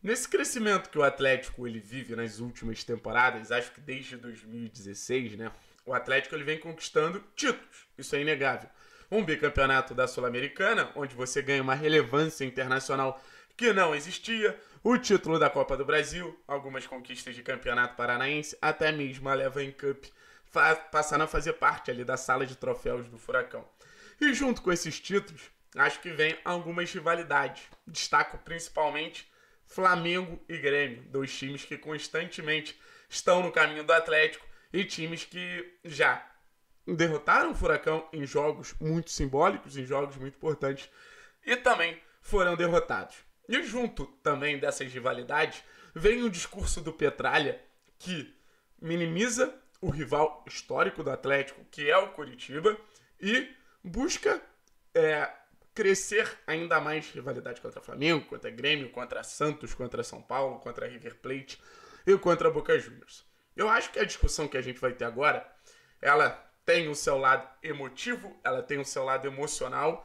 Nesse crescimento que o Atlético ele vive nas últimas temporadas, acho que desde 2016, né? O Atlético ele vem conquistando títulos, isso é inegável. Um bicampeonato da Sul-Americana, onde você ganha uma relevância internacional que não existia, o título da Copa do Brasil, algumas conquistas de campeonato paranaense, até mesmo a Leva em Cup, passando a fazer parte ali da sala de troféus do Furacão. E junto com esses títulos, acho que vem algumas rivalidades. Destaco principalmente Flamengo e Grêmio, dois times que constantemente estão no caminho do Atlético e times que já derrotaram o Furacão em jogos muito simbólicos, em jogos muito importantes e também foram derrotados. E junto também dessas rivalidades vem o discurso do Petralha que minimiza o rival histórico do Atlético, que é o Curitiba, e busca é, crescer ainda mais rivalidade contra Flamengo, contra Grêmio, contra Santos, contra São Paulo, contra River Plate e contra Boca Juniors. Eu acho que a discussão que a gente vai ter agora, ela tem o seu lado emotivo, ela tem o seu lado emocional,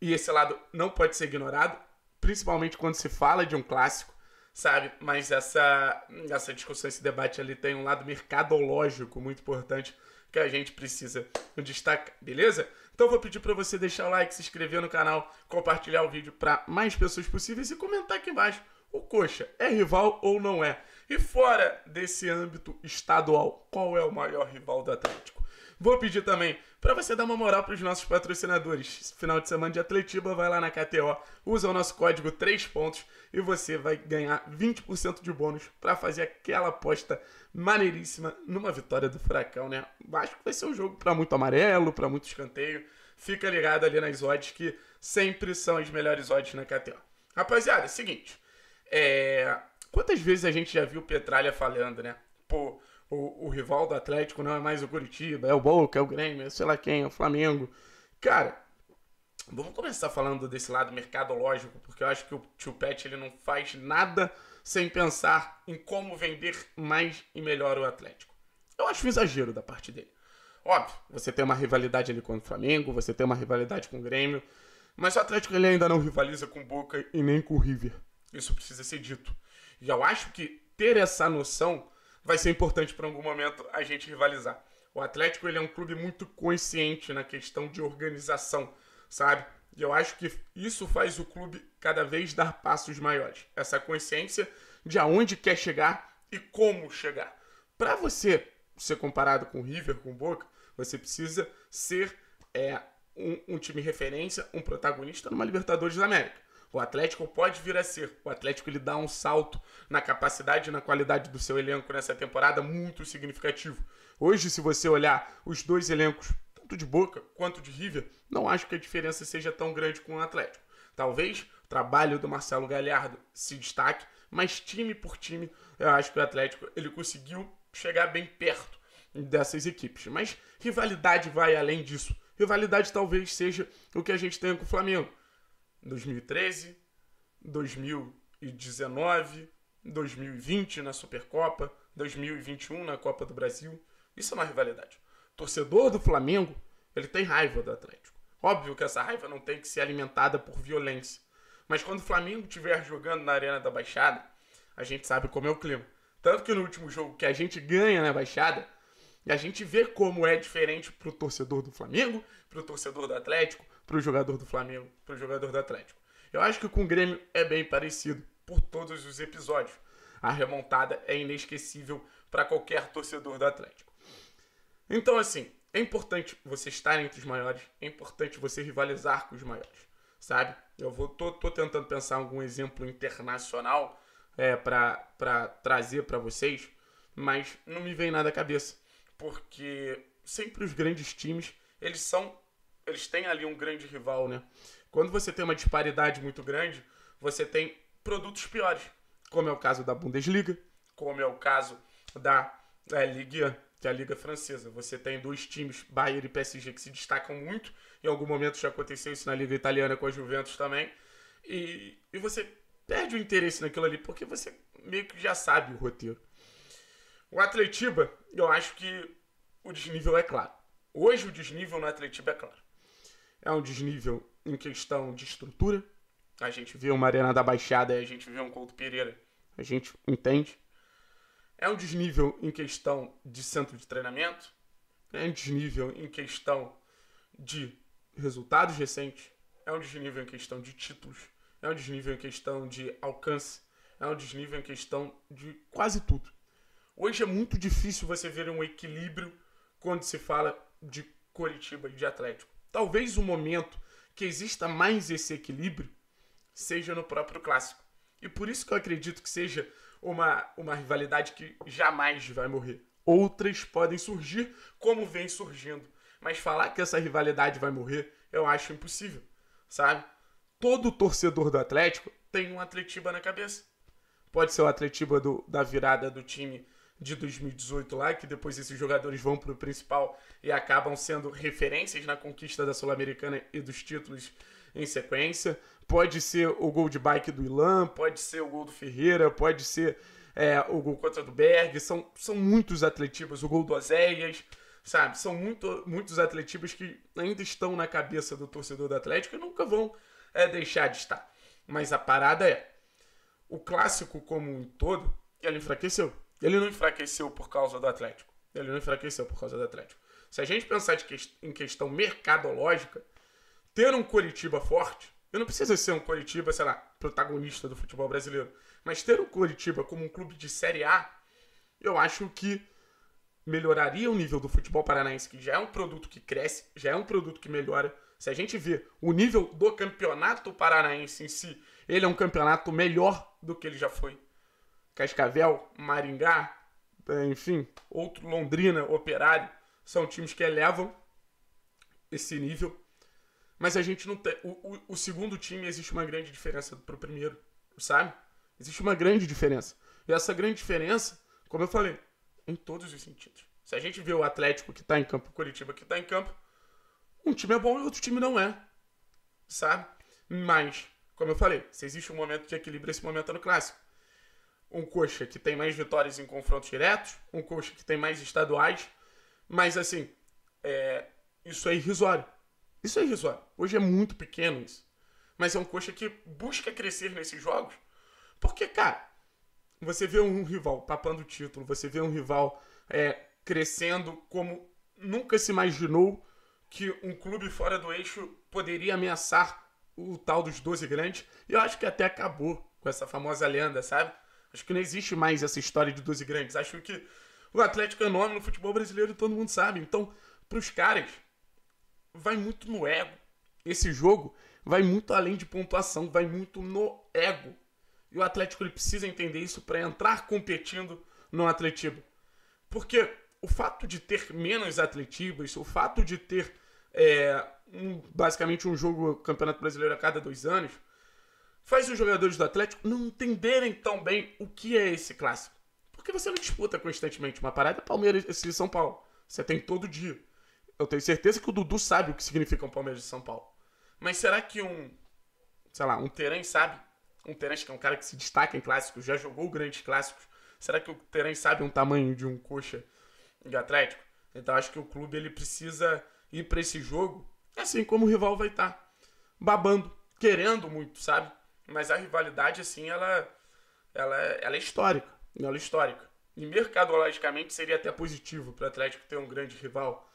e esse lado não pode ser ignorado, principalmente quando se fala de um clássico, sabe? Mas essa, essa discussão, esse debate ali tem um lado mercadológico muito importante que a gente precisa destacar, beleza? Então vou pedir para você deixar o like, se inscrever no canal, compartilhar o vídeo para mais pessoas possíveis e comentar aqui embaixo o Coxa é rival ou não é? E fora desse âmbito estadual, qual é o maior rival do Atlético? Vou pedir também para você dar uma moral para os nossos patrocinadores. Final de semana de Atletiba, vai lá na KTO, usa o nosso código 3 pontos e você vai ganhar 20% de bônus para fazer aquela aposta maneiríssima numa vitória do Furacão, né? Acho que vai ser um jogo para muito amarelo, para muito escanteio. Fica ligado ali nas odds que sempre são as melhores odds na KTO. Rapaziada, é seguinte, é... Quantas vezes a gente já viu Petralha falhando, né? Pô, o, o rival do Atlético não é mais o Curitiba, é o Boca, é o Grêmio, é sei lá quem, é o Flamengo. Cara, vamos começar falando desse lado mercadológico, porque eu acho que o Tio Pet ele não faz nada sem pensar em como vender mais e melhor o Atlético. Eu acho um exagero da parte dele. Óbvio, você tem uma rivalidade ali com o Flamengo, você tem uma rivalidade com o Grêmio, mas o Atlético ele ainda não rivaliza com o Boca e nem com o River. Isso precisa ser dito. Já eu acho que ter essa noção vai ser importante para algum momento a gente rivalizar. O Atlético ele é um clube muito consciente na questão de organização, sabe? E eu acho que isso faz o clube cada vez dar passos maiores. Essa consciência de aonde quer chegar e como chegar. Para você ser comparado com o River, com o Boca, você precisa ser é, um, um time referência, um protagonista numa Libertadores da América. O Atlético pode vir a ser. O Atlético ele dá um salto na capacidade e na qualidade do seu elenco nessa temporada muito significativo. Hoje, se você olhar os dois elencos, tanto de Boca quanto de River, não acho que a diferença seja tão grande com o Atlético. Talvez o trabalho do Marcelo Galhardo se destaque, mas time por time, eu acho que o Atlético ele conseguiu chegar bem perto dessas equipes. Mas rivalidade vai além disso. Rivalidade talvez seja o que a gente tem com o Flamengo. 2013, 2019, 2020 na Supercopa, 2021 na Copa do Brasil. Isso é uma rivalidade. torcedor do Flamengo, ele tem raiva do Atlético. Óbvio que essa raiva não tem que ser alimentada por violência. Mas quando o Flamengo estiver jogando na Arena da Baixada, a gente sabe como é o clima. Tanto que no último jogo que a gente ganha na Baixada, e a gente vê como é diferente pro torcedor do Flamengo, pro torcedor do Atlético, pro jogador do Flamengo, pro jogador do Atlético. Eu acho que com o Grêmio é bem parecido por todos os episódios. A remontada é inesquecível para qualquer torcedor do Atlético. Então, assim, é importante você estar entre os maiores, é importante você rivalizar com os maiores, sabe? Eu vou, tô, tô tentando pensar algum exemplo internacional é, para trazer para vocês, mas não me vem nada à cabeça porque sempre os grandes times, eles são eles têm ali um grande rival, né? Quando você tem uma disparidade muito grande, você tem produtos piores, como é o caso da Bundesliga, como é o caso da é, Ligue 1, que é a Liga Francesa. Você tem dois times, Bayern e PSG, que se destacam muito. Em algum momento já aconteceu isso na Liga Italiana com a Juventus também. E, e você perde o interesse naquilo ali, porque você meio que já sabe o roteiro. O Atletiba, eu acho que o desnível é claro. Hoje o desnível no Atletiba é claro. É um desnível em questão de estrutura. A gente vê uma Arena da Baixada e a gente vê um Couto Pereira. A gente entende. É um desnível em questão de centro de treinamento. É um desnível em questão de resultados recentes. É um desnível em questão de títulos. É um desnível em questão de alcance. É um desnível em questão de quase tudo. Hoje é muito difícil você ver um equilíbrio quando se fala de Coritiba e de Atlético. Talvez o momento que exista mais esse equilíbrio seja no próprio clássico. E por isso que eu acredito que seja uma, uma rivalidade que jamais vai morrer. Outras podem surgir como vem surgindo. Mas falar que essa rivalidade vai morrer, eu acho impossível, sabe? Todo torcedor do Atlético tem um Atletiba na cabeça. Pode ser o Atletiba do, da virada do time de 2018 lá, que depois esses jogadores vão para o principal e acabam sendo referências na conquista da Sul-Americana e dos títulos em sequência. Pode ser o gol de bike do Ilan, pode ser o gol do Ferreira, pode ser é, o gol contra do Berg, são, são muitos atletivas, o gol do Azéias, sabe? São muito, muitos atletivas que ainda estão na cabeça do torcedor do Atlético e nunca vão é, deixar de estar. Mas a parada é, o clássico como um todo, ele enfraqueceu. Ele não enfraqueceu por causa do Atlético. Ele não enfraqueceu por causa do Atlético. Se a gente pensar que, em questão mercadológica, ter um Curitiba forte, eu não preciso ser um Curitiba, sei lá, protagonista do futebol brasileiro, mas ter um Curitiba como um clube de Série A, eu acho que melhoraria o nível do futebol paranaense, que já é um produto que cresce, já é um produto que melhora. Se a gente vê o nível do campeonato paranaense em si, ele é um campeonato melhor do que ele já foi. Cascavel, Maringá, é, enfim, outro Londrina, Operário, são times que elevam esse nível. Mas a gente não tem. O, o, o segundo time existe uma grande diferença para o primeiro, sabe? Existe uma grande diferença. E essa grande diferença, como eu falei, em todos os sentidos. Se a gente vê o Atlético que está em campo, o Curitiba que está em campo, um time é bom e outro time não é. Sabe? Mas, como eu falei, se existe um momento de equilíbrio, esse momento é no clássico um coxa que tem mais vitórias em confrontos diretos, um coxa que tem mais estaduais, mas assim, é, isso é irrisório. Isso é irrisório. Hoje é muito pequeno isso. Mas é um coxa que busca crescer nesses jogos. Porque, cara, você vê um rival papando o título, você vê um rival é, crescendo como nunca se imaginou que um clube fora do eixo poderia ameaçar o tal dos 12 grandes. E eu acho que até acabou com essa famosa lenda, sabe? Acho que não existe mais essa história de 12 grandes. Acho que o Atlético é nome no futebol brasileiro e todo mundo sabe. Então, para os caras, vai muito no ego. Esse jogo vai muito além de pontuação, vai muito no ego. E o Atlético ele precisa entender isso para entrar competindo no atletismo. Porque o fato de ter menos atletivas, o fato de ter é, um, basicamente um jogo campeonato brasileiro a cada dois anos, faz os jogadores do Atlético não entenderem tão bem o que é esse clássico. Porque você não disputa constantemente uma parada Palmeiras e São Paulo. Você tem todo dia. Eu tenho certeza que o Dudu sabe o que significa um Palmeiras e São Paulo. Mas será que um, sei lá, um Terém sabe? Um Terém que é um cara que se destaca em clássicos, já jogou grandes clássicos. Será que o Terém sabe um tamanho de um coxa de Atlético? Então acho que o clube ele precisa ir para esse jogo, assim como o rival vai estar, tá, babando, querendo muito, sabe? Mas a rivalidade, assim, ela, ela, é, ela é histórica. Ela é histórica. E mercadologicamente seria até positivo para o Atlético ter um grande rival.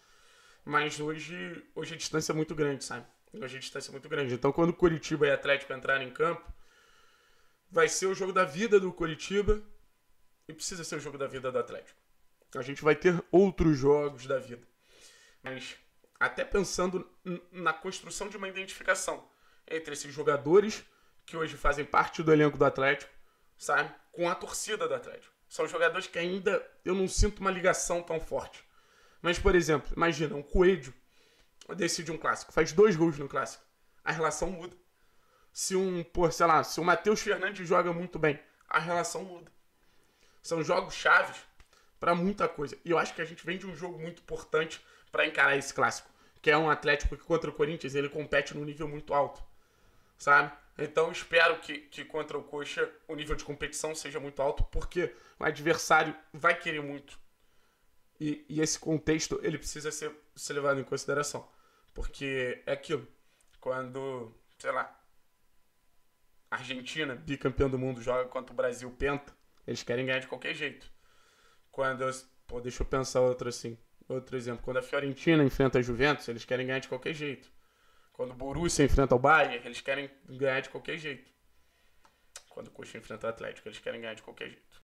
Mas hoje, hoje a distância é muito grande, sabe? Hoje a distância é muito grande. Então, quando Curitiba e Atlético entrarem em campo, vai ser o jogo da vida do Curitiba e precisa ser o jogo da vida do Atlético. A gente vai ter outros jogos da vida. Mas até pensando na construção de uma identificação entre esses jogadores que hoje fazem parte do elenco do Atlético, sabe? Com a torcida do Atlético. São jogadores que ainda eu não sinto uma ligação tão forte. Mas, por exemplo, imagina, um Coelho decide um clássico, faz dois gols no clássico. A relação muda. Se um, por, sei lá, se o Matheus Fernandes joga muito bem, a relação muda. São jogos chaves para muita coisa. E eu acho que a gente vem de um jogo muito importante para encarar esse clássico, que é um Atlético que contra o Corinthians ele compete num nível muito alto, sabe? Então espero que, que contra o Coxa o nível de competição seja muito alto, porque o adversário vai querer muito. E, e esse contexto ele precisa ser, ser levado em consideração. Porque é aquilo. Quando, sei lá, Argentina, bicampeão do mundo, joga contra o Brasil penta, eles querem ganhar de qualquer jeito. Quando. pô, deixa eu pensar outro assim. Outro exemplo. Quando a Fiorentina enfrenta a Juventus, eles querem ganhar de qualquer jeito. Quando o Borussia enfrenta o Bayern, eles querem ganhar de qualquer jeito. Quando o Coxa enfrenta o Atlético, eles querem ganhar de qualquer jeito.